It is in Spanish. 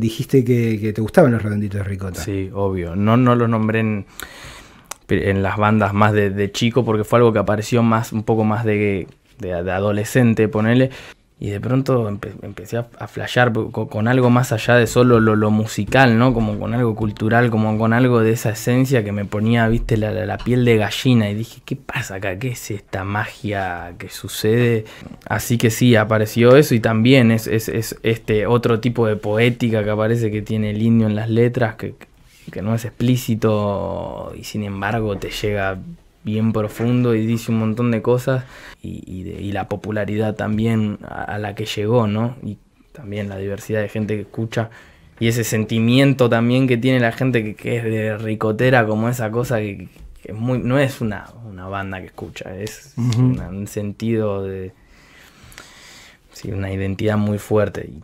dijiste que, te gustaban los redonditos de ricota. Sí, obvio. No, no los nombré en, las bandas más de, de, chico porque fue algo que apareció más, un poco más de, de, de adolescente, ponele y de pronto empecé a, flashear con, algo más allá de solo lo, musical, ¿no? Como con algo cultural, como con algo de esa esencia que me ponía, viste, la, piel de gallina. Y dije, ¿qué pasa acá? ¿Qué es esta magia que sucede? Así que sí, apareció eso y también es, este otro tipo de poética que aparece que tiene el indio en las letras, que, que no es explícito y sin embargo te llega bien profundo y dice un montón de cosas y, la popularidad también a, la que llegó, ¿no? Y también la diversidad de gente que escucha y ese sentimiento también que tiene la gente que, es de ricotera, como esa cosa que, muy, no es una, una, banda que escucha, es un sentido de... una identidad muy fuerte. Y